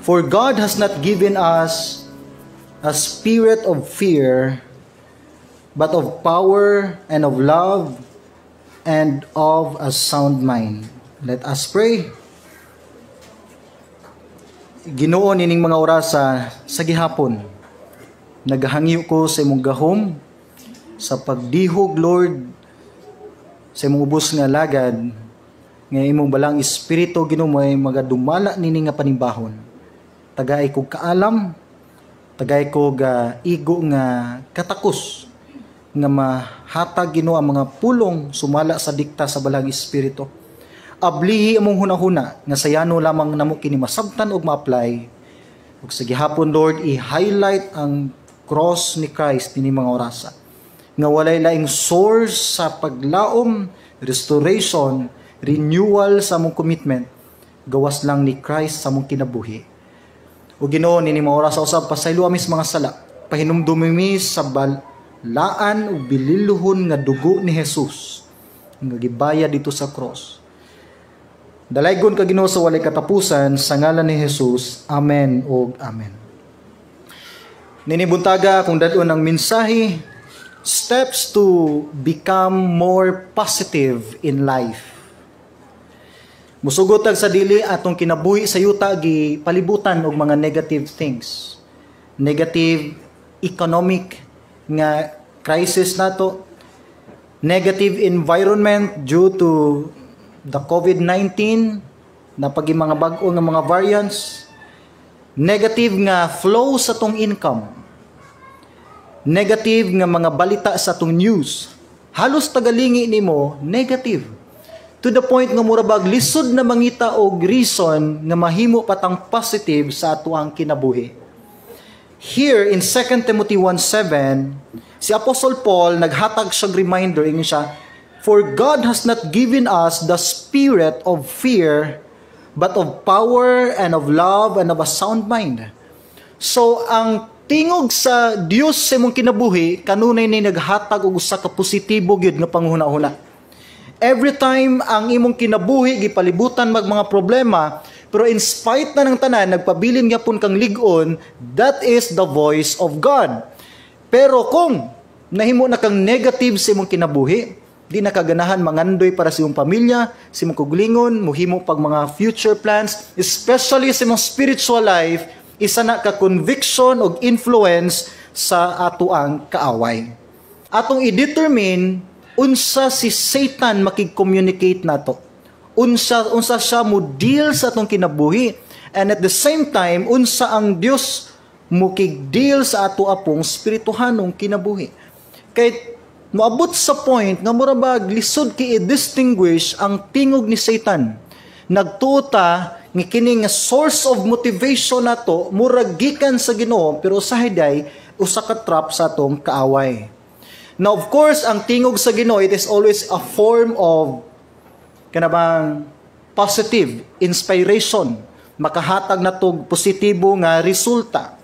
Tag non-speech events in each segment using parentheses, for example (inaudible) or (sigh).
For God has not given us a spirit of fear, but of power and of love and of a sound mind. Let us pray. Ginoo nining mga orasa sa gihapon. Nagahangyo ko sa imong gahom sa pagdihog Lord sa imong ubos nga lagad nga imong balang espiritu Ginoo may magadumala nini nga panimbahon tagay kog kaalam tagay kog uh, igo nga katakos nga mahatag Ginoo ang mga pulong sumala sa dikta sa balang espiritu ablihi among hunahuna nga sayano lamang namo kini masabtan og ma-apply ug sa gihapon Lord i-highlight ang cross ni Christ ni mga orasa nga walay laing source sa paglaom restoration renewal sa mong commitment gawas lang ni Christ sa mong kinabuhi o Ginoo ni mao oras sa usab pasaylo amis mga sala. Pahinumdumi mi sa balaan ug bililuhon nga dugo ni Hesus nga gibaya dito sa cross. Dalaygon ka Ginoo sa walay katapusan sa ngalan ni Hesus. Amen ug amen. Ninibuntaga kung dadon ang mensahe steps to become more positive in life. Musugot sa dili atong kinabuhi sa yuta gi palibutan og mga negative things. Negative economic nga crisis nato, negative environment due to the COVID-19 na pagi mga bag-o nga mga variants, negative nga flow sa tong income, negative nga mga balita sa tong news. Halos tagalingi nimo negative to the point nga mura bag lisod na mangita og reason nga mahimo patang positive sa atuang kinabuhi. Here in 2 Timothy 1:7, si Apostle Paul naghatag sa reminder ingon siya, "For God has not given us the spirit of fear, but of power and of love and of a sound mind." So ang tingog sa Dios sa imong kinabuhi kanunay ni naghatag og usa ka positibo gyud nga panghunahuna. huna Every time ang imong kinabuhi gipalibutan mag mga problema, pero in spite na ng tanan nagpabilin gyapon kang ligon, that is the voice of God. Pero kung nahimo na kang negative sa imong kinabuhi, di nakaganahan mangandoy para sa imong pamilya, sa imong kuglingon, muhimo pag mga future plans, especially sa imong spiritual life, isa na ka conviction og influence sa atuang kaaway. Atong i-determine unsa si Satan makig-communicate nato. Unsa unsa siya mo deal sa atong kinabuhi and at the same time unsa ang Dios mo kig-deal sa ato apong spirituhanong kinabuhi. Kay moabot sa point nga mura ba lisod ki i-distinguish ang tingog ni Satan. Nagtuta nga kini nga source of motivation nato mura gikan sa Ginoo pero sa hiday usa ka trap sa atong kaaway. Now, of course, ang tingog sa Ginoo, it is always a form of kanabang positive inspiration, makahatag na tog positibo nga resulta.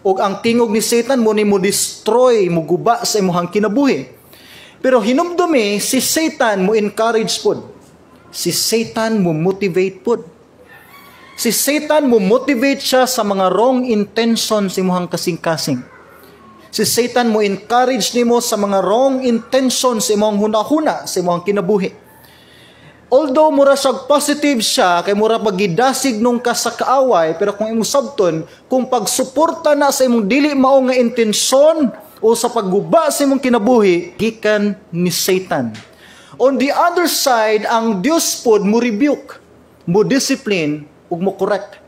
O ang tingog ni Satan mo ni mo destroy, mo guba sa imuhang kinabuhi. Pero hinumdumi, eh, si Satan mo encourage pud. Si Satan mo motivate pud. Si Satan mo motivate siya sa mga wrong intentions imuhang kasing-kasing Si Satan mo encourage nimo sa mga wrong intentions sa imong hunahuna sa imong kinabuhi. Although mura siya positive siya kay mura pagidasig nung kasakaaway pero kung imong sabton kung pagsuporta na sa imong dili mao nga intention o sa pagguba sa imong kinabuhi gikan ni Satan. On the other side, ang Dios pod mo rebuke, mo discipline ug mo correct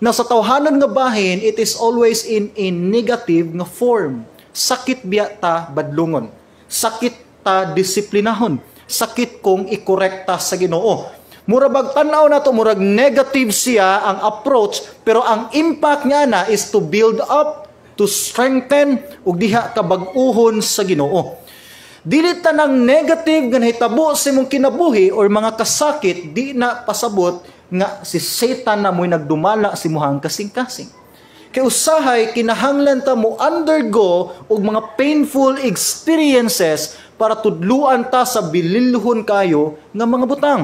na sa tawhanon nga bahin, it is always in a negative nga form. Sakit biya ta badlungon. Sakit ta disiplinahon. Sakit kong ikorekta sa ginoo. Murabag tanaw na to, murag negative siya ang approach, pero ang impact niya na is to build up, to strengthen, ug diha ka bag-uhon sa ginoo. Dili ta tanang negative nga hitabo sa mong kinabuhi or mga kasakit, di na pasabot nga si Satan na mo'y nagdumala si muhang kasing-kasing. Kay usahay kinahanglan ta mo undergo og mga painful experiences para tudluan ta sa bililhon kayo nga mga butang.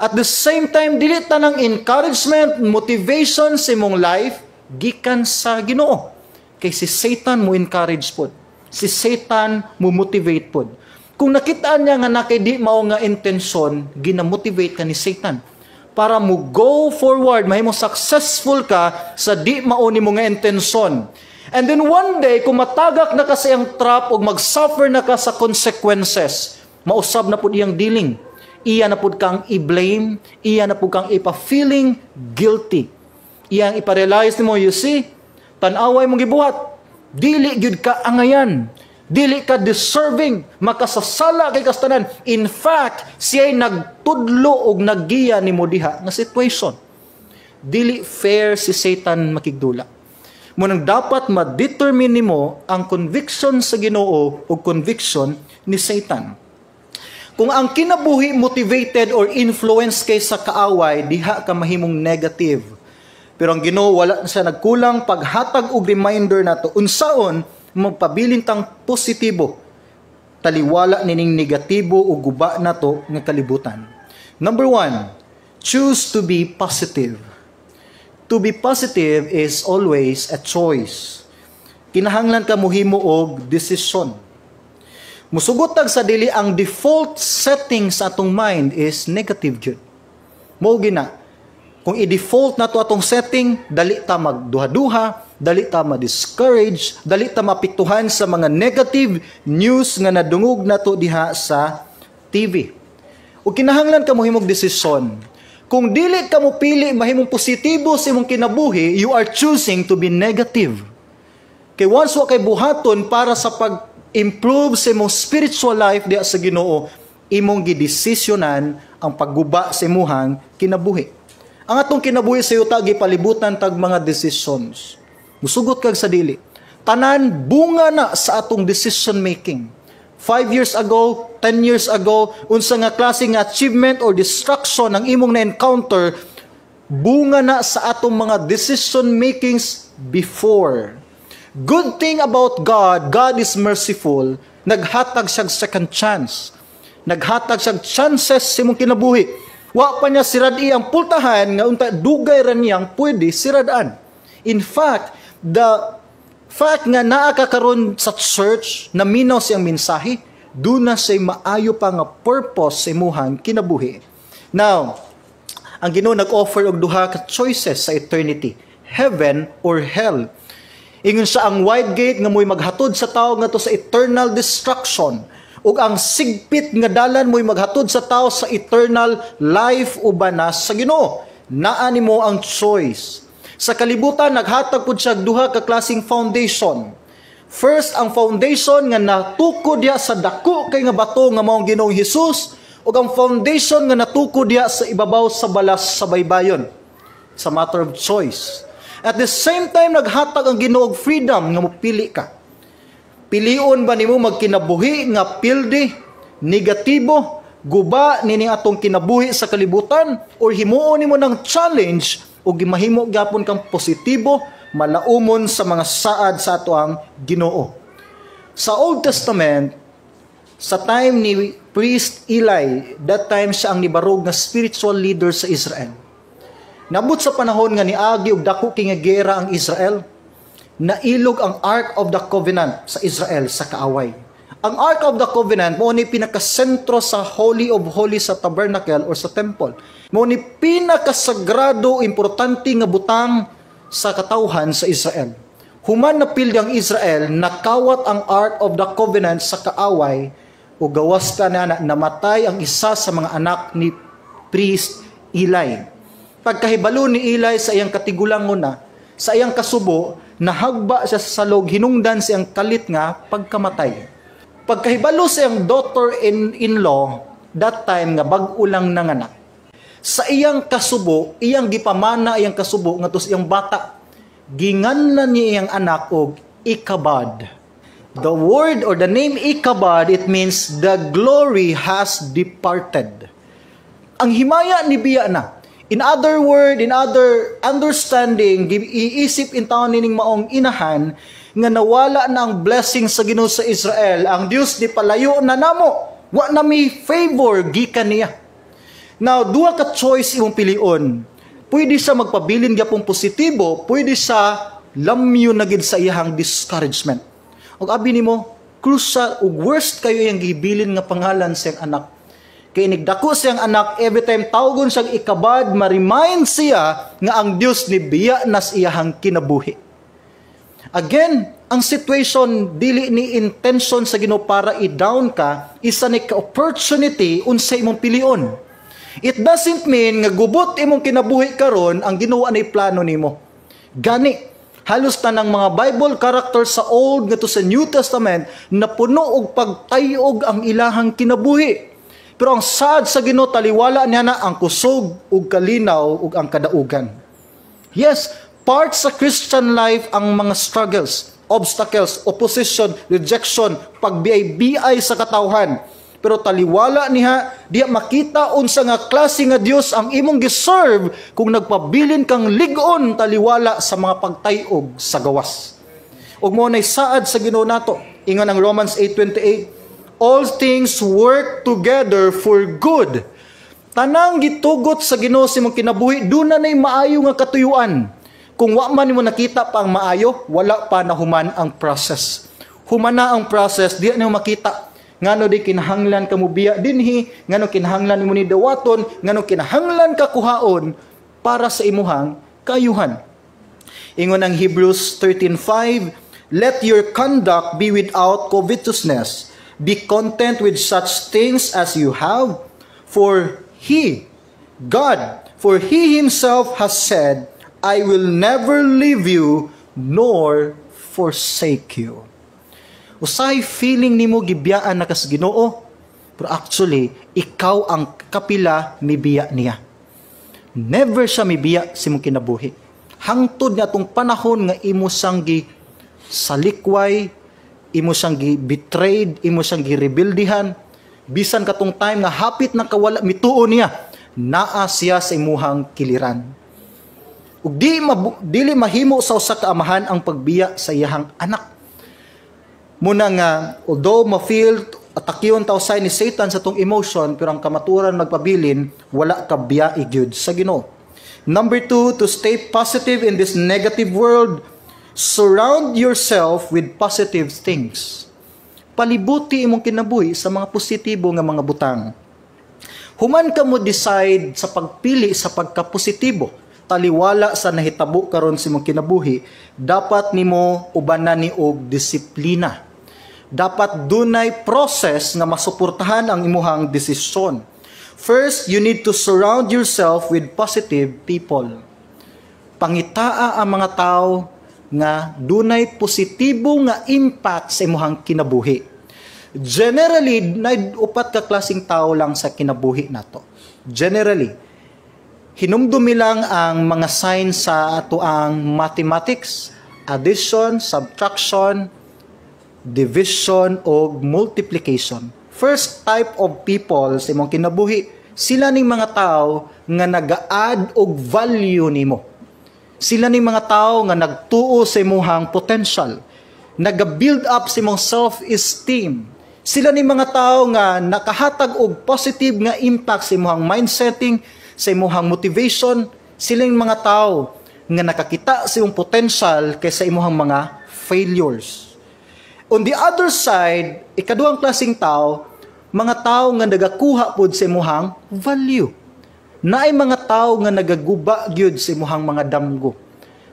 At the same time, dili tanang encouragement, motivation sa imong life, gikan sa ginoo. Kay si Satan mo encourage pod. Si Satan mo motivate pod. Kung nakita niya nga na kay di mao nga intensyon, ginamotivate ka ni Satan para mo go forward, mahimo successful ka sa di mauni mo nga intensyon. And then one day, kung matagak na sa ang trap o mag-suffer na ka sa consequences, mausab na po iyang dealing. Iya na po kang i-blame, iya na po kang ipa-feeling guilty. Iya ang iparealize mo, you see, tanaway mong gibuhat, dili gyud ka angayan Dili ka deserving, makasasala kay kastanan. In fact, siya nagtudlo og naggiya ni mo diha nga situation. Dili fair si Satan makigdula. mo nang dapat ma-determine nimo ang conviction sa Ginoo o conviction ni Satan. Kung ang kinabuhi motivated or influenced kay sa kaaway, diha ka mahimong negative. Pero ang Ginoo wala siya nagkulang paghatag og reminder nato unsaon magpabilintang positibo taliwala nining negatibo o guba na to nga kalibutan. Number one, choose to be positive. To be positive is always a choice. Kinahanglan ka mohimo og decision. Musugot tag sa dili ang default setting sa atong mind is negative jud. Mao gina kung i-default na to atong setting, dali ta magduha-duha, dali ta ma-discourage, dali ta mapiktuhan sa mga negative news nga nadungog na to diha sa TV. Ug kinahanglan ka mo himog desisyon. Kung dili ka mo pili mahimong positibo sa imong kinabuhi, you are choosing to be negative. Kay once wa kay buhaton para sa pag-improve sa imong spiritual life diha sa Ginoo, imong gidesisyonan ang pagguba sa imong kinabuhi. Ang atong kinabuhi sa yuta gipalibutan tag mga decisions. Musugot kag sa dili. Tanan bunga na sa atong decision making. 5 years ago, 10 years ago, unsa nga klase nga achievement or destruction ang imong na-encounter, bunga na sa atong mga decision makings before. Good thing about God, God is merciful, naghatag siya second chance. Naghatag siya chances sa imong kinabuhi Wa pa niya sirad iyang pultahan nga unta dugay ra niyang pwede siradaan. In fact, the fact nga naa karon sa church na minaw siyang mensahe, do na say maayo pa nga purpose sa imuhang kinabuhi. Now, ang Ginoo nag-offer og duha ka choices sa eternity, heaven or hell. Ingon sa ang wide gate nga moy maghatod sa tao nga to sa eternal destruction ug ang sigpit nga dalan mo'y maghatod sa tao sa eternal life uban na sa Ginoo. Naa nimo ang choice. Sa kalibutan naghatag pud siya duha ka klasing foundation. First ang foundation nga natukod ya sa dako kay nga bato nga mao Ginoong Hesus ug ang foundation nga natukod ya sa ibabaw sa balas sa baybayon. Sa matter of choice. At the same time naghatag ang Ginoong freedom nga mopili ka. Piliun ba nimo magkinabuhi nga pildi negatibo guba nining atong kinabuhi sa kalibutan or himuon nimo ng challenge o gimahimo gyapon kang positibo malaumon sa mga saad sa ato ang Ginoo. Sa Old Testament, sa time ni priest Eli, that time siya ang nibarog nga spiritual leader sa Israel. Nabot sa panahon nga niagi og dako kay nga ang Israel, nailog ang Ark of the Covenant sa Israel sa kaaway. Ang Ark of the Covenant mo ni pinakasentro sa Holy of Holy sa tabernacle or sa temple. Mo ni pinakasagrado importante nga butang sa katauhan sa Israel. Human napildi ang Israel nakawat ang Ark of the Covenant sa kaaway o gawas ka na, na namatay ang isa sa mga anak ni priest Eli. Pagkahibalo ni Eli sa iyang katigulangon na, sa iyang kasubo, nahagba siya sa salog, hinungdan ang kalit nga pagkamatay. Pagkahibalo siyang daughter-in-law, that time nga bag-o lang nanganak. Sa iyang kasubo, iyang gipamana iyang kasubo nga tos iyang bata, ginganlan niya iyang anak og Ikabad. The word or the name Ikabad, it means the glory has departed. Ang himaya ni Biya na, In other word, in other understanding, iisip in taon nining maong inahan, nga nawala na ang blessing sa Ginoo sa Israel, ang Dios di palayo na namo, wa na mi favor gikan niya. Now, duha ka choice imong pilion. Pwede sa magpabilin gyapong positibo, pwede sa lamyo na gid sa iyang discouragement. Og abi nimo, crucial ug worst kayo yang gibilin nga pangalan sa anak Kay nigdako siyang anak, every time tawgon siyang ikabad, ma-remind siya nga ang Dios ni biya nas iyahang kinabuhi. Again, ang situation dili ni intention sa Ginoo para i-down ka, isa ni ka opportunity unsa imong pilion. It doesn't mean nga gubot imong kinabuhi karon ang Ginoo ni plano nimo. Gani, halos tanang mga Bible character sa Old nga to sa New Testament na puno og pagtayog ang ilahang kinabuhi. Pero ang sad sa Ginoo taliwala niya na ang kusog ug kalinaw ug ang kadaugan. Yes, part sa Christian life ang mga struggles, obstacles, opposition, rejection, pagbiyay-biyay sa katawhan. Pero taliwala niya, diya makita unsa nga klase nga Dios ang imong giserve kung nagpabilin kang ligon taliwala sa mga pagtayog sa gawas. Ug mo nay saad sa Ginoo nato. Ingon ang Romans 8:28, all things work together for good. Tanang gitugot sa Ginoo imong kinabuhi, duna nay maayo nga katuyuan. Kung wa man nimo nakita pa ang maayo, wala pa nahuman ang process. Humana ang process, di na makita. Ngano di kinahanglan ka mubiya dinhi, ngano kinahanglan mo ni dawaton, ngano kinahanglan ka kuhaon para sa imuhang kayuhan. Ingon ang Hebrews 13:5, "Let your conduct be without covetousness." Be content with such things as you have, for He, God, for He Himself has said, I will never leave you nor forsake you. Usay feeling nimo gibiyaan na kas Ginoo, pero actually ikaw ang kapila mibiya niya. Never siya mibiya si mong kinabuhi. Hangtod nga atong panahon nga imo sanggi sa likway imo sang gi-betrayed, imo sang gi-rebeldihan. Bisan katong time nga hapit na kawala mituon niya, naa siya sa imuhang kiliran. Ug di mabu- dili mahimo sa usa ka amahan ang pagbiya sa iyahang anak. Muna nga although ma-feel atakyon taw ni Satan sa tong emotion pero ang kamaturan nagpabilin wala ka biya igyud eh, sa Ginoo. Number two, to stay positive in this negative world, Surround yourself with positive things. Palibuti imong kinabuhi sa mga positibo nga mga butang. Human ka mo decide sa pagpili sa pagkapositibo, taliwala sa nahitabo karon sa imong kinabuhi, dapat nimo ubanan ni og disiplina. Dapat dunay process nga masuportahan ang imuhang desisyon. First, you need to surround yourself with positive people. Pangitaa ang mga tao nga dunay positibo nga impact sa imuhang kinabuhi. Generally, na upat ka klasing tao lang sa kinabuhi nato. Generally, hinumdumi lang ang mga signs sa ato ang mathematics, addition, subtraction, division o multiplication. First type of people sa imong kinabuhi, sila ning mga tao nga nag-add og value nimo sila ni mga tao nga nagtuo sa imong potential, nag-build up sa imong self-esteem. Sila ni mga tao nga nakahatag og positive nga impact sa imong mindsetting, sa imong motivation. Sila ni mga tao nga nakakita sa imong potential kaysa imong mga failures. On the other side, ikaduhang klasing tao, mga tao nga nagakuha pud sa imong value na ay mga tao nga nagaguba gyud sa imuhang mga damgo.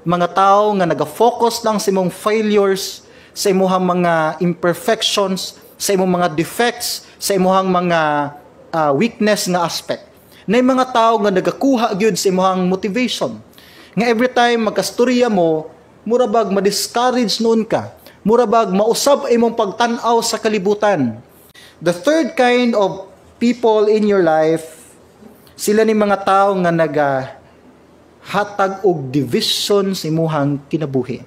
Mga tao nga naga-focus lang sa imong failures, sa imuhang mga imperfections, sa imong mga defects, sa imuhang mga uh, weakness nga aspect. Na mga tao nga nagakuha gyud sa imuhang motivation. Nga every time magkastorya mo, murabag ma-discourage noon ka. Murabag mausab imong pagtan-aw sa kalibutan. The third kind of people in your life sila ni mga tao nga naga hatag og division sa imuhang kinabuhi.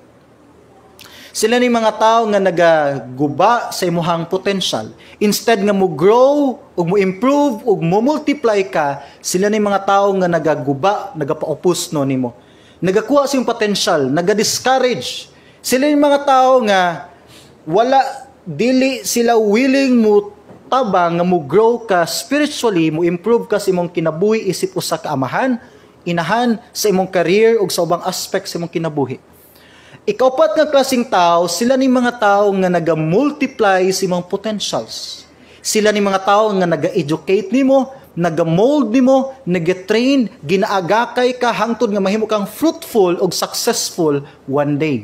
Sila ni mga tao nga nagaguba sa imuhang potential. Instead nga mo grow ug mo improve ug mo multiply ka, sila ni mga tao nga nagaguba, nagapaupos no nimo. Nagakuha sa imong potential, naga-discourage. Sila ni mga tao nga wala dili sila willing mo tabang nga mo grow ka spiritually, mo improve ka sa imong kinabuhi isip usa ka amahan, inahan sa imong career ug sa ubang aspect sa imong kinabuhi. Ikaw Ikaupat nga klasing tao, sila ni mga tao nga naga-multiply sa imong potentials. Sila ni mga tao nga naga-educate nimo, naga-mold nimo, naga-train, ginaagakay ka hangtod nga mahimo kang fruitful ug successful one day.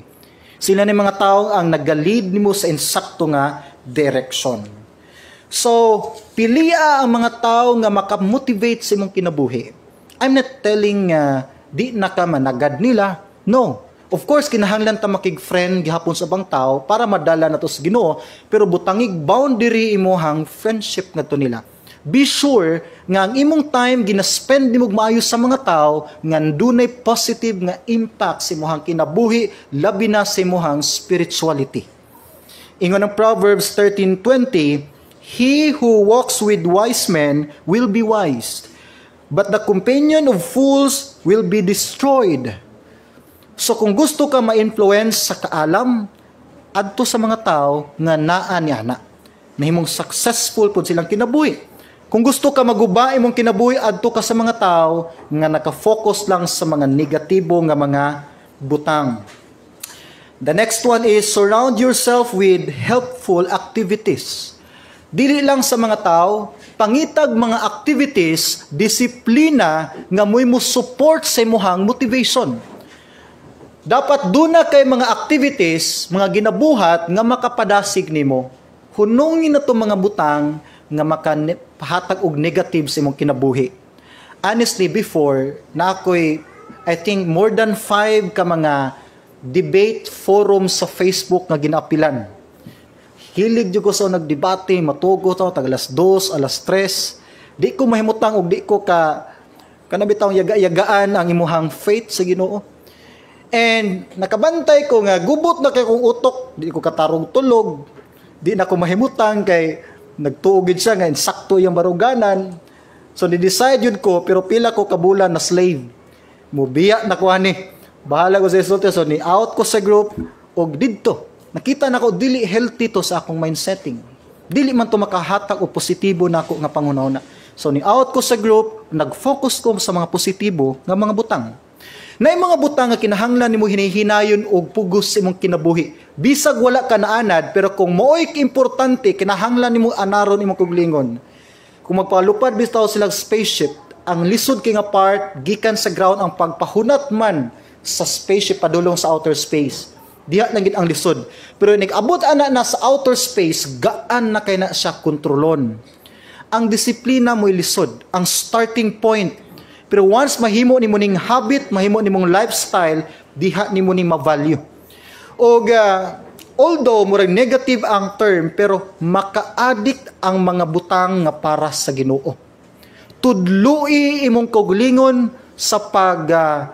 Sila ni mga tao ang naga-lead nimo sa insakto nga direction. So, pilia ang mga tao nga makamotivate sa imong kinabuhi. I'm not telling uh, di na ka managad nila. No. Of course, kinahanglan ta makig-friend gihapon sa bang tao para madala na to sa Ginoo, pero butangig boundary imo friendship na to nila. Be sure nga ang imong time ginaspend nimo maayo sa mga tao nga dunay positive nga impact sa imong kinabuhi labi na sa imong spirituality. Ingon ang Proverbs 13:20, He who walks with wise men will be wise, but the companion of fools will be destroyed. So kung gusto ka ma-influence sa kaalam, adto sa mga tao nga naa ni ana, nahimong successful pud silang kinabuhi. Kung gusto ka magubay imong kinabuhi adto ka sa mga tao nga naka-focus lang sa mga negatibo nga mga butang. The next one is surround yourself with helpful activities dili lang sa mga tao, pangitag mga activities, disiplina nga moy mo support sa imuhang motivation. Dapat duna kay mga activities, mga ginabuhat nga makapadasig nimo. Hunungin na to mga butang nga makahatag og negative sa imong kinabuhi. Honestly, before, na ako'y, I think, more than five ka mga debate forum sa Facebook nga ginapilan Hilig jud ko sa nagdebate, matugo to taglas 2, alas 3. Di ko mahimutang og di ko ka kanabi taong yaga-yagaan ang imuhang faith sa Ginoo. And nakabantay ko nga gubot na kay kong utok, di ko katarong tulog, di na ko mahimutang kay nagtuogid siya nga insakto yung baruganan. So ni-decide yun ko pero pila ko kabulan na slave. Mubiya na ko ani. Bahala ko sa isulti. So ni out ko sa group og didto Nakita na ko, dili healthy to sa akong mind setting. Dili man to makahatag o positibo na ako nga pangunaw na. So, ni-out ko sa group, nag-focus ko sa mga positibo nga mga butang. Na yung mga butang nga kinahanglan nimo hinihinayon og pugos sa imong kinabuhi. Bisag wala ka naanad pero kung mooy importante kinahanglan nimo anaron imong kuglingon. Kung magpalupad bitaw sila spaceship, ang lisod kay nga part gikan sa ground ang pagpahunat man sa spaceship padulong sa outer space diha na ang lisod pero nag-abot ana na sa outer space gaan na kay na siya kontrolon ang disiplina mo lisod ang starting point pero once mahimo ni mo ning habit mahimo ni mong lifestyle diha ni mo ning ma-value og uh, although murag negative ang term pero maka-addict ang mga butang nga para sa Ginoo tudlui imong kaugalingon sa pag uh,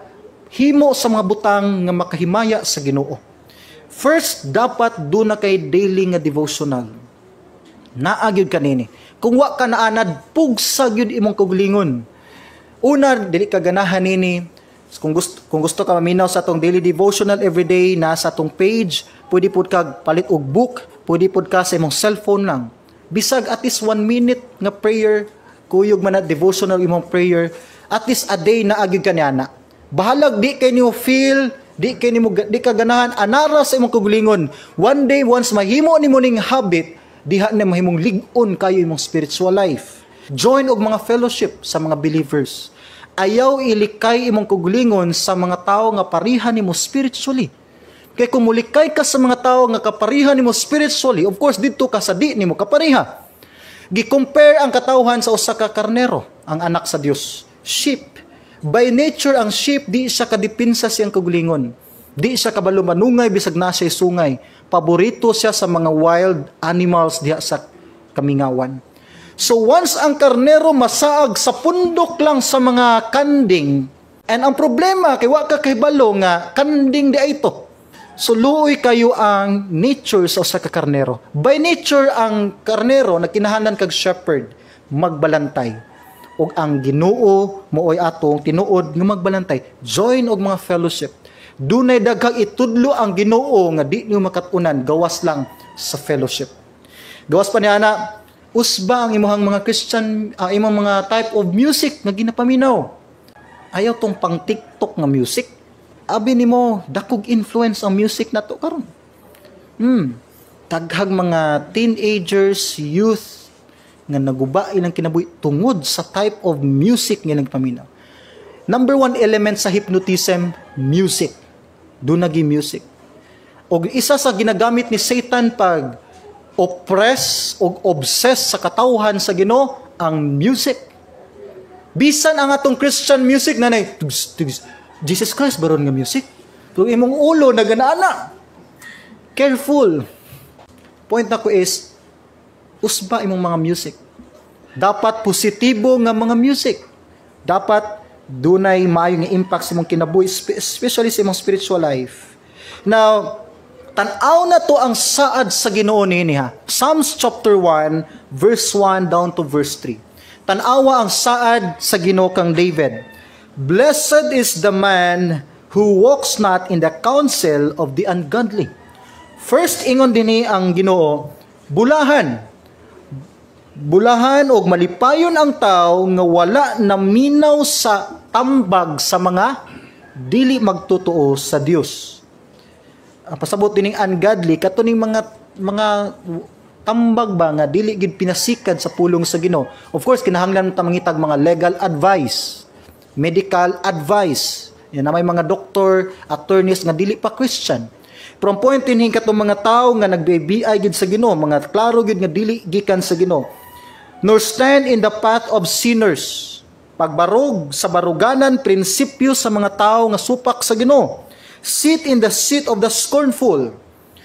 himo sa mga butang nga makahimaya sa Ginoo First, dapat do na kay daily nga devotional. Naagyod kanini. Kung wa ka naanad, pugsa gyud imong kuglingon. Una, dili ka ganahan nini. Kung gusto, kung gusto ka maminaw sa tong daily devotional everyday na sa atong page, pwede po ka palit og book, pwede po ka sa imong cellphone lang. Bisag at least one minute nga prayer, kuyog man na devotional imong prayer, at least a day na agyod ka niya Bahalag di kayo feel Di kay mo di ka ganahan anara sa imong kagulingon. One day once mahimo nimo ning habit, diha na mahimong ligon on kayo imong spiritual life. Join og mga fellowship sa mga believers. Ayaw ilikay imong kagulingon sa mga tao nga parihan nimo spiritually. Kay kung mulikay ka sa mga tao nga kaparihan nimo spiritually, of course didto ka sa di nimo kapariha. Gi-compare ang katawhan sa usa ka karnero, ang anak sa Dios, sheep By nature, ang sheep, di siya kadipinsa siyang kagulingon. Di sa siya kabalumanungay, bisag na sungay. Paborito siya sa mga wild animals diha sa kamingawan. So once ang karnero masaag sa pundok lang sa mga kanding, and ang problema kay wa ka kay balo nga kanding di ito. So luoy kayo ang nature sa usa ka karnero. By nature ang karnero na kinahanan kag shepherd magbalantay ug ang Ginoo mooy atong tinuod nga magbalantay join og mga fellowship dunay daghang itudlo ang Ginoo nga di niyo makatunan gawas lang sa fellowship gawas pa niya na usba ang imong mga Christian uh, imong mga type of music nga ginapaminaw ayaw tong pang TikTok nga music abi nimo dakog influence ang music nato karon hmm taghag mga teenagers youth nga naguba ilang kinabuhi tungod sa type of music nga ilang paminaw. Number one element sa hypnotism, music. Dunagi music. O isa sa ginagamit ni Satan pag oppress o obsess sa katauhan sa gino, ang music. Bisan ang atong Christian music na nay Jesus Christ baron nga music. Pero imong ulo naganaana. Careful. Point na is usba imong mga music. Dapat positibo nga mga music. Dapat dunay maayo nga impact sa imong kinabuhi, especially sa imong spiritual life. Now, tanaw na to ang saad sa Ginoo niini ha. Psalms chapter 1 verse 1 down to verse 3. Tan-awa ang saad sa Ginoo kang David. Blessed is the man who walks not in the counsel of the ungodly. First ingon dinhi ang Ginoo, bulahan Bulahan og malipayon ang tao nga wala naminaw sa tambag sa mga dili magtotoo sa Dios. Pasabot dining ungodly katuning mga mga tambag ba nga dili gid pinasikad sa pulong sa Ginoo. Of course kinahanglan ta mangitag mga legal advice, medical advice. Yan na may mga doktor, attorneys nga dili pa Christian. Pero ang point din katong mga tao nga nagbe-BI gid sa Ginoo, mga klaro gid nga dili gikan sa Ginoo nor stand in the path of sinners. Pagbarog sa baruganan, prinsipyo sa mga tao nga supak sa Ginoo. Sit in the seat of the scornful.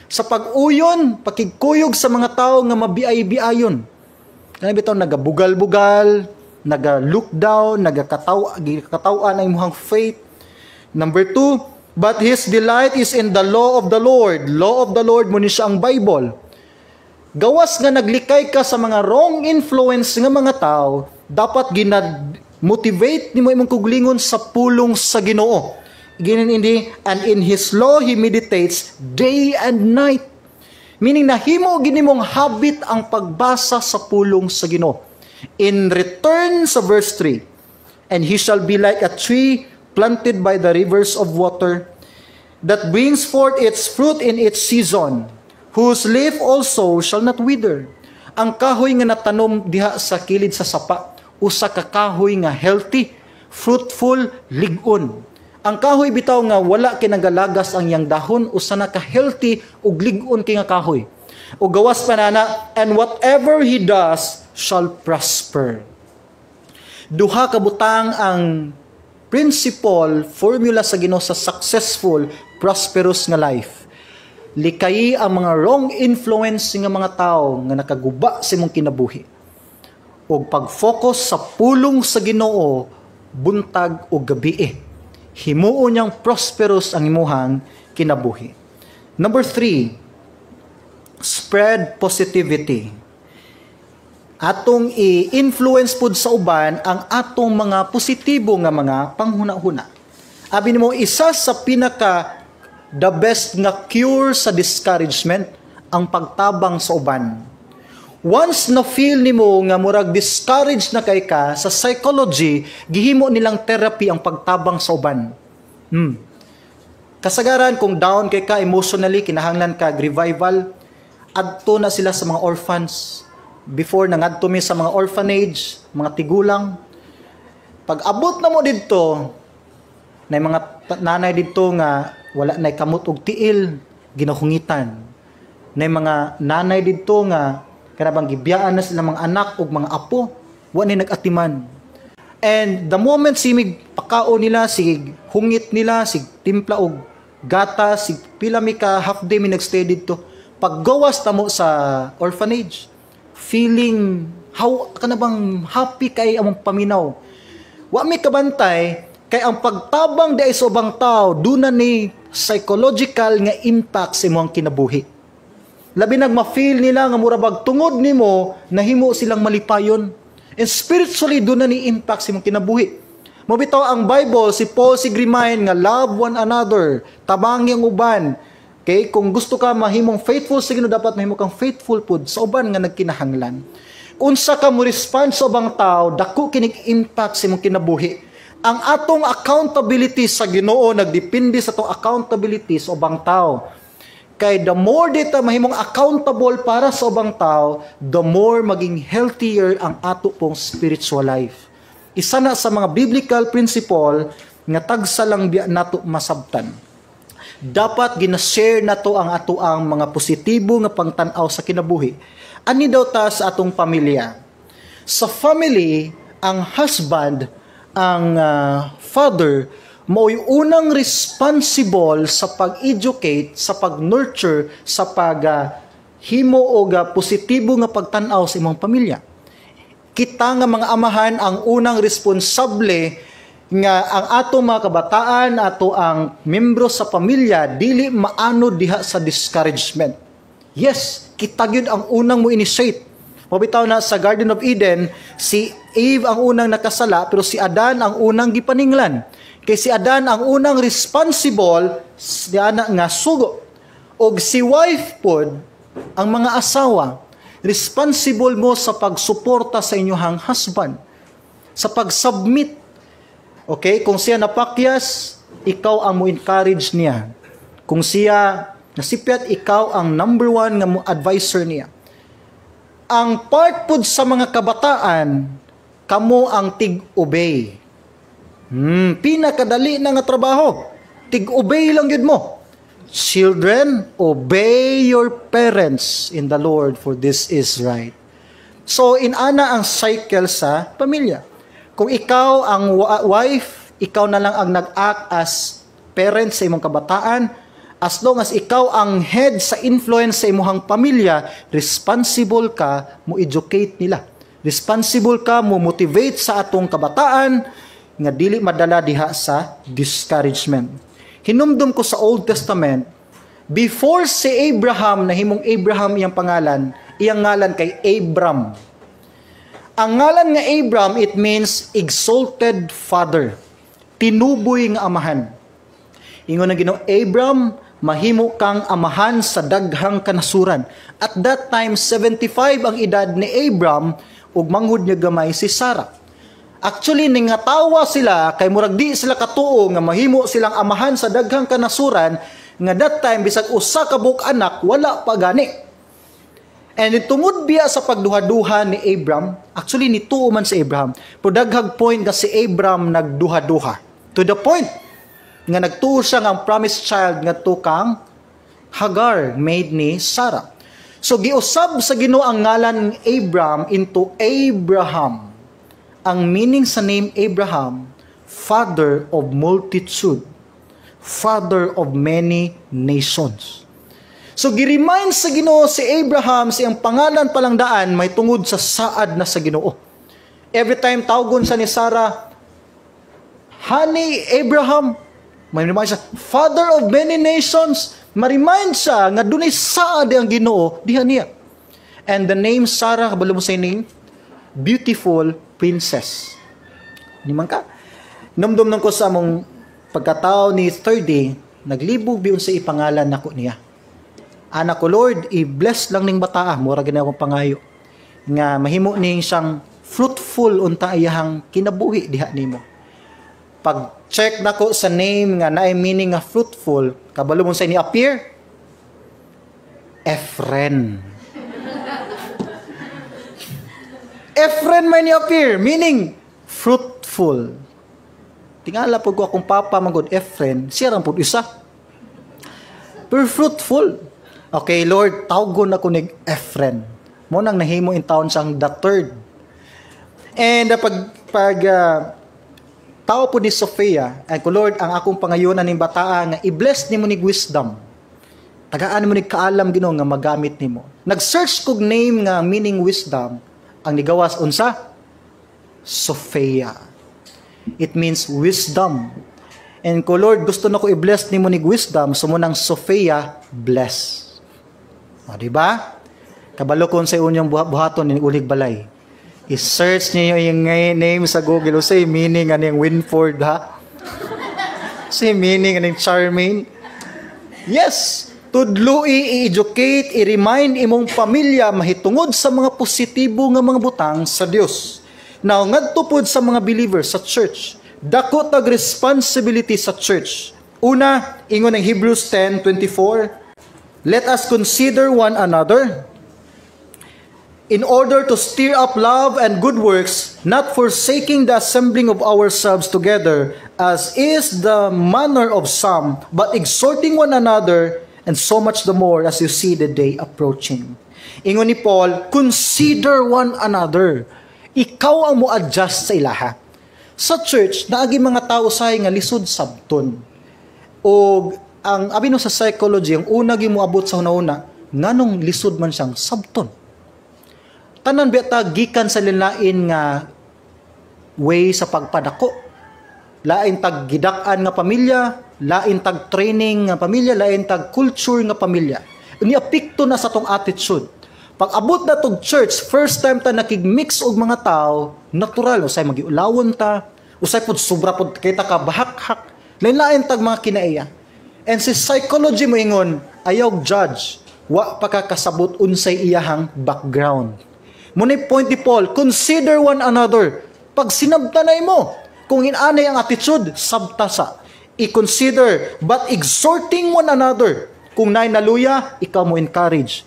Sa pag-uyon, pakigkuyog sa mga tao nga mabiay-biayon. Kaya bitaw nagabugal-bugal, naga-look down, nagakatawa, gikatawaan ang imong faith. Number two, but his delight is in the law of the Lord. Law of the Lord mo ni siya ang Bible gawas nga naglikay ka sa mga wrong influence nga mga tao, dapat ginad motivate nimo imong kuglingon sa pulong sa Ginoo. Ginin indi and in his law he meditates day and night. Meaning nahimo ginimong habit ang pagbasa sa pulong sa Ginoo. In return sa verse 3, and he shall be like a tree planted by the rivers of water that brings forth its fruit in its season whose leaf also shall not wither. Ang kahoy nga natanom diha sa kilid sa sapa, usa ka kahoy nga healthy, fruitful, ligon. Ang kahoy bitaw nga wala kinagalagas ang iyang dahon, usa na ka healthy ug ligon kay nga kahoy. O gawas pa nana, and whatever he does shall prosper. Duha ka butang ang principle, formula sa Ginoo sa successful, prosperous nga life Likay ang mga wrong influence ng mga tao nga nakaguba sa imong kinabuhi. Og pag-focus sa pulong sa Ginoo buntag o gabi eh. Himuon niyang prosperous ang imuhang kinabuhi. Number three, spread positivity. Atong i-influence pod sa uban ang atong mga positibo nga mga panghuna-huna. Abi nimo isa sa pinaka The best nga cure sa discouragement ang pagtabang sa uban. Once na feel nimo nga murag discouraged na kay ka sa psychology, gihimo nilang therapy ang pagtabang sa uban. Hmm. Kasagaran kung down kay ka emotionally, kinahanglan ka revival, adto na sila sa mga orphans. Before nangadto mi sa mga orphanage, mga tigulang. Pag abot na mo didto, na mga nanay didto nga wala na kamot og tiil ginahungitan nay mga nanay didto nga kanabang gibiyaan na sila mga anak ug mga apo wa ni nagatiman and the moment simig pakao nila sig hungit nila sig timpla og gata sig pila mi ka half day mi nagstay didto paggawas tamo sa orphanage feeling how kanabang happy kay among paminaw wa mi kabantay Kay ang pagtabang di sa ubang tao, duna ni psychological nga impact sa imong kinabuhi. Labi nag ma-feel nila nga murabag tungod nimo nahimo silang malipayon. And spiritually duna ni impact sa imong kinabuhi. Mobitaw ang Bible si Paul si Grimain nga love one another, tabangi ang uban. Okay, kung gusto ka mahimong faithful sa Ginoo dapat mahimong kang faithful pud sa uban nga nagkinahanglan. Unsa ka mo response sa ubang tao, dako kinig impact sa imong kinabuhi ang atong accountability sa Ginoo nagdepende sa atong accountability sa ubang tao. Kay the more data mahimong accountable para sa ubang tao, the more maging healthier ang ato pong spiritual life. Isa na sa mga biblical principle nga tagsa lang biya nato masabtan. Dapat ginashare nato ang ato ang mga positibo nga pangtanaw sa kinabuhi. Ani daw ta sa atong pamilya. Sa family, ang husband ang uh, father mo'y unang responsible sa pag-educate, sa pag-nurture, sa pag uh, o ga ah, positibo nga pagtanaw sa imong pamilya. Kita nga mga amahan ang unang responsable nga ang ato mga kabataan, ato ang membro sa pamilya dili maano diha sa discouragement. Yes, kita gyud ang unang mo initiate Mabitaw na sa Garden of Eden, si Eve ang unang nakasala pero si Adan ang unang gipaninglan. Kay si Adan ang unang responsible anak nga sugo. Og si wife pod ang mga asawa responsible mo sa pagsuporta sa inyong husband sa pag-submit. okay kung siya napakyas ikaw ang mo encourage niya kung siya nasipyat ikaw ang number one nga mo advisor niya ang part pud sa mga kabataan kamo ang tig-obey. Hmm, pinakadali na nga trabaho. Tig-obey lang yun mo. Children, obey your parents in the Lord for this is right. So, in ana ang cycle sa pamilya. Kung ikaw ang wife, ikaw na lang ang nag-act as parents sa imong kabataan, As long as ikaw ang head sa influence sa imuhang pamilya, responsible ka mo educate nila. Responsible ka mo motivate sa atong kabataan nga dili madala diha sa discouragement. Hinumdum ko sa Old Testament, before si Abraham, na himong Abraham iyang pangalan, iyang ngalan kay Abram. Ang ngalan nga Abram, it means exalted father. Tinuboy nga amahan. Ingon ang Ginoo Abram, mahimo kang amahan sa daghang kanasuran. At that time, 75 ang edad ni Abram, ug manghud niya gamay si Sarah. Actually, ningatawa sila, kay murag di sila katuo nga mahimo silang amahan sa daghang kanasuran, nga that time, bisag usa ka buk anak, wala pa gani. And tungod biya sa pagduha-duha ni Abram, actually, nituo man si Abraham, pero daghag point nga si Abram nagduha-duha. To the point, nga nagtuo siya ang promised child nga tukang Hagar made ni Sarah. So giusab sa Ginoo ang ngalan ng Abram into Abraham. Ang meaning sa name Abraham, father of multitude, father of many nations. So gi-remind sa Ginoo si Abraham si ang pangalan palang daan may tungod sa saad na sa Ginoo. Every time tawgon sa ni Sarah, Honey Abraham, may-remind siya, Father of many nations. Ma-remind siya nga dunay saad ang Ginoo diha niya. And the name Sarah kabalo mo sa ining beautiful princess. Ni man ka. Numdum ko sa among pagkatao ni third day, naglibog biyon sa ipangalan nako niya. Anak ko Lord, i-bless lang ning bataa, ah. mura ginawang pangayo. Nga mahimo ning siyang fruitful unta iyahang kinabuhi diha nimo. Pag check na ko sa name nga na meaning nga fruitful, kabalo mo sa ni appear? Efren. Efren man ni appear, meaning fruitful. Tingala po ko akong papa magod Efren, siya rin pud isa. Per fruitful. Okay, Lord, tawgon ako ni Efren. Mo nang nahimo in town sang the third. And uh, pag pag uh, Tao po ni Sofia, ay ko Lord, ang akong pangayonan ning bataa nga i-bless nimo ni wisdom. Tagaan mo ni kaalam Ginoo nga magamit nimo. Nag-search kog name nga meaning wisdom ang nigawas unsa? Sofia. It means wisdom. And ko Lord, gusto na ko i-bless nimo ni wisdom, sumunang Sofia, bless. O, di ba? Kabalo kon sa unyong buhaton ni ulig balay I-search niyo yung name sa Google. Oh, say meaning ano yung Winford ha? Say meaning ano yung Charmaine? Yes! Tudlui i-educate, i-remind imong pamilya mahitungod sa mga positibo nga mga butang sa Dios. Now, ngadto pod sa mga believers sa church, dako tag responsibility sa church. Una, ingon ng Hebrews 10:24, Let us consider one another in order to stir up love and good works, not forsaking the assembling of ourselves together, as is the manner of some, but exhorting one another, and so much the more as you see the day approaching. Ingon ni Paul, consider one another. Ikaw ang mo-adjust sa ilaha. Sa church, naagi mga tao say nga lisod sabton. O ang abino sa psychology, ang una gi mo abot sa una-una, nganong lisod man siyang sabton tanan beta gikan sa lain nga way sa pagpadako lain tag gidak-an nga pamilya lain tag training nga pamilya lain tag culture nga pamilya ni apekto na sa tong attitude pag abot na tog church first time ta nakigmix og mga tao natural usay magiulawon ta usay pud sobra pud kita ka bahakhak lain lain tag mga kinaiya and si psychology mo ingon ayaw judge wa pa ka kasabot unsay iyahang background Muni point ni Paul, consider one another. Pag sinabtanay mo, kung inanay ang attitude, sabtasa. I-consider, but exhorting one another. Kung na'y naluya, ikaw mo encourage.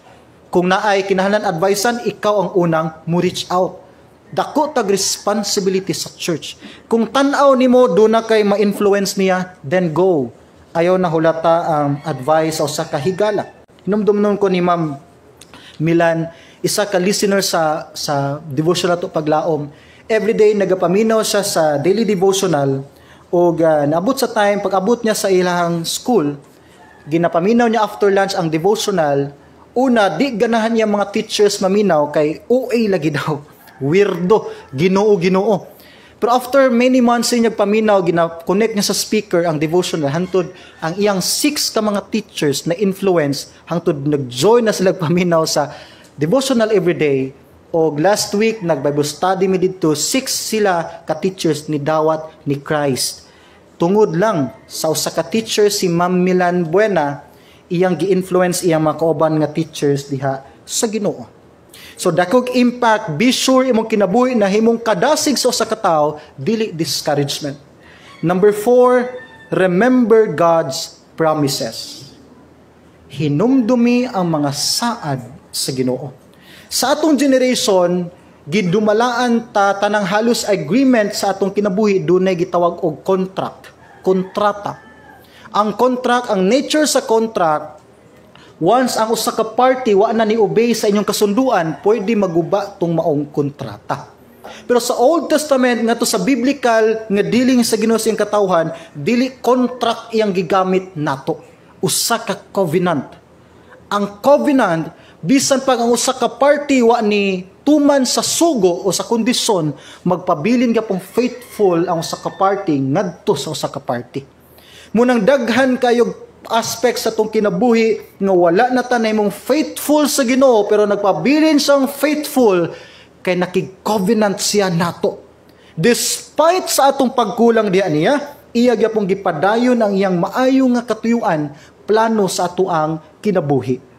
Kung naay kinahanglan advisan, ikaw ang unang mo reach out. Dako tag responsibility sa church. Kung tanaw nimo na kay ma-influence niya, then go. Ayaw na hulata ang um, advice o sa kahigala. Hinumdumnum ko ni Ma'am Milan, isa ka listener sa sa devotional to paglaom everyday nagapaminaw siya sa daily devotional o uh, ah, naabot sa time pagabot niya sa ilang school ginapaminaw niya after lunch ang devotional una di ganahan niya mga teachers maminaw kay OA lagi daw (laughs) weirdo Ginoo Ginoo pero after many months niya paminaw gina-connect niya sa speaker ang devotional hantud ang iyang six ka mga teachers na influence hangtod nag-join na sila (laughs) paminaw sa devotional every day og last week nag Bible study mi didto six sila ka teachers ni dawat ni Christ tungod lang sa usa ka teacher si Ma'am Milan Buena iyang gi-influence iyang mga kauban nga teachers diha sa Ginoo so dakog impact be sure imong kinabuhi na himong kadasig sa usa ka tawo dili discouragement number four remember God's promises hinumdumi ang mga saad sa Ginoo. Sa atong generation, gidumalaan ta tanang halos agreement sa atong kinabuhi dunay gitawag og contract, kontrata. Ang contract, ang nature sa contract once ang usa ka party wa na ni obey sa inyong kasunduan, pwede maguba tong maong kontrata. Pero sa Old Testament nga to sa biblical nga dealing sa Ginoo sa katawhan, dili contract iyang gigamit nato. Usa ka covenant. Ang covenant bisan pag ang usa ka party wa ni tuman sa sugo o sa kondisyon magpabilin ka pong faithful ang usa ka party ngadto sa usa ka party munang daghan kayo aspect sa tong kinabuhi nga wala na tanay mong faithful sa Ginoo pero nagpabilin sang faithful kay nakig-covenant siya nato despite sa atong pagkulang diya niya iya gyapong gipadayon ang iyang maayo nga katuyuan plano sa atoang kinabuhi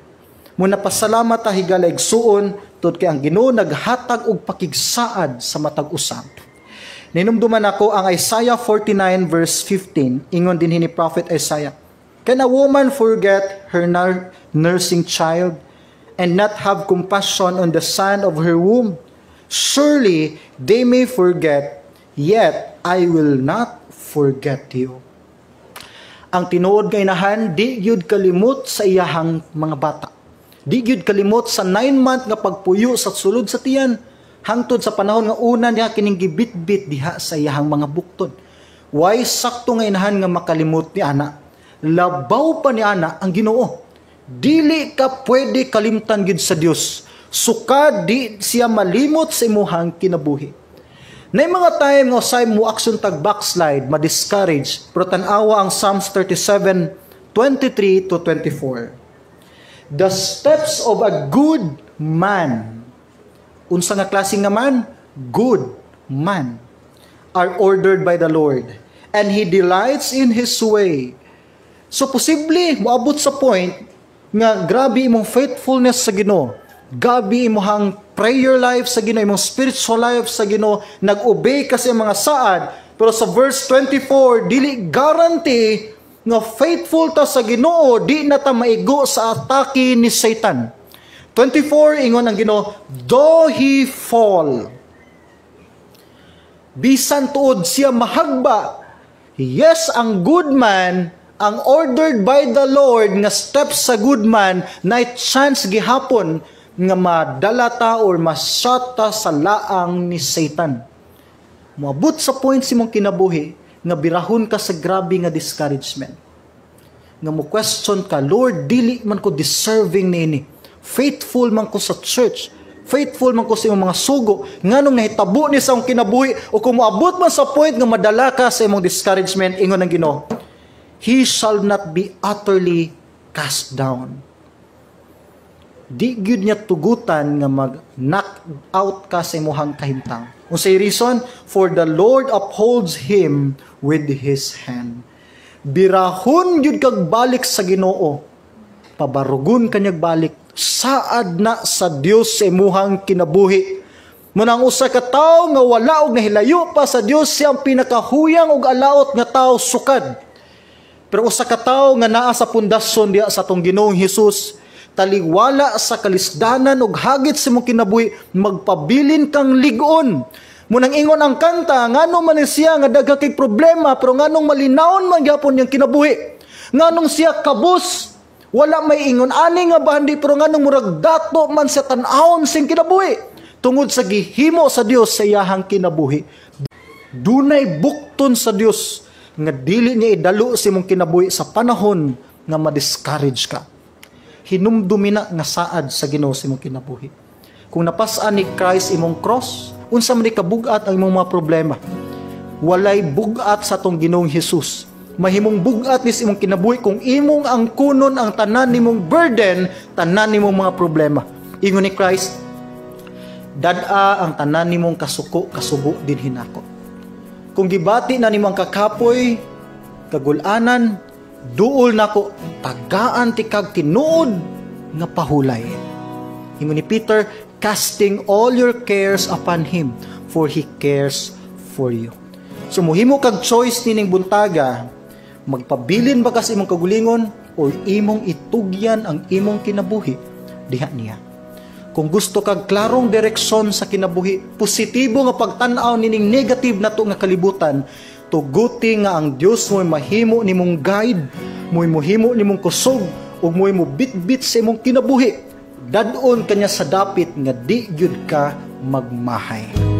Muna pasalamat ta higaleg suon tut kay ang Ginoo naghatag og pakigsaad sa matag usab. Ninumduman ako ang Isaiah 49 verse 15 ingon din ni Prophet Isaiah. Can a woman forget her nursing child and not have compassion on the son of her womb? Surely they may forget, yet I will not forget you. Ang tinuod kay nahan, di yud kalimot sa iyahang mga bata. Di gyud kalimot sa 9 month nga pagpuyo sa sulod sa tiyan hangtod sa panahon nga una niya kining gibitbit diha sa iyang mga bukton. Why sakto nga inahan nga makalimot ni ana? Labaw pa ni ana ang Ginoo. Dili ka pwede kalimtan gid sa Dios. Suka di siya malimot sa imuhang kinabuhi. Nay mga time nga sa mo aksyon tag backslide, ma-discourage, pero tanawa ang Psalms 37:23 to 24. The steps of a good man. Unsa nga klase nga man? Good man. Are ordered by the Lord. And He delights in His way. So posible, moabot sa point nga grabe imong faithfulness sa Ginoo. Gabi imong prayer life sa Ginoo, imong spiritual life sa Ginoo, nag-obey ka sa mga saad. Pero sa verse 24, dili guarantee nga faithful ta sa Ginoo di na ta maigo sa atake ni Satan. 24 ingon ang Ginoo, though he fall bisan tuod siya mahagba yes ang good man ang ordered by the Lord nga steps sa good man na chance gihapon nga madala ta or masata sa laang ni Satan. Mabot sa point si mong kinabuhi, nga birahon ka sa grabe nga discouragement. Nga mo question ka, Lord, dili man ko deserving niini. Faithful man ko sa church. Faithful man ko sa imong mga sugo. Nganong nahitabo ni sa akong kinabuhi o kung moabot man sa point nga madala ka sa imong discouragement, ingon ang Ginoo. He shall not be utterly cast down di gyud niya tugutan nga mag knock out ka sa imuhang kahimtang. Unsay reason? For the Lord upholds him with his hand. Birahon gyud kag balik sa Ginoo. Pabarugon kanyag balik saad na sa Dios sa imuhang kinabuhi. Munang usa ka tawo nga wala og nahilayo pa sa Dios siya ang pinakahuyang og alaot nga tawo sukad. Pero usa ka tawo nga naa sa pundasyon diha sa tong Ginoong Hesus taliwala sa kalisdanan og hagit sa mong kinabuhi magpabilin kang ligon Munang ingon ang kanta, nganong man siya nga daga kay problema, pero nganong malinawon man gyapon yang kinabuhi. Nganong siya kabus, wala may ingon ani nga bahandi pero nganong murag dato man sa tan aon sing kinabuhi. Tungod sa gihimo sa Dios sa iyahang kinabuhi. Dunay bukton sa Dios nga dili niya idalo si imong kinabuhi sa panahon nga ma-discourage ka hinumdumi na nga saad sa Ginoo sa imong kinabuhi. Kung napasaan ni Christ imong cross, unsa man kabugat ang imong mga problema. Walay bugat sa tong Ginoong Hesus. Mahimong bugat ni imong kinabuhi kung imong ang kunon ang tanan nimong burden, tanan nimong mga problema. Ingon ni Christ, dadaa ang tanan nimong kasuko kasubo din hinako. Kung gibati na nimong kakapoy, kagulanan, duol nako tagaan ti kag tinuod nga pahulay. Imo ni Peter, casting all your cares upon him for he cares for you. So muhimo kag choice nining buntaga, magpabilin ba kas imong kagulingon or imong itugyan ang imong kinabuhi diha niya. Kung gusto kag klarong direksyon sa kinabuhi, positibo nga pagtan-aw nining negative nato nga kalibutan, tuguti nga ang Dios mo'y mahimo nimong guide, mo'y mohimo nimong kusog, ug mo'y mo mobitbit sa imong kinabuhi. Dadon kanya sa dapit nga di gyud ka magmahay.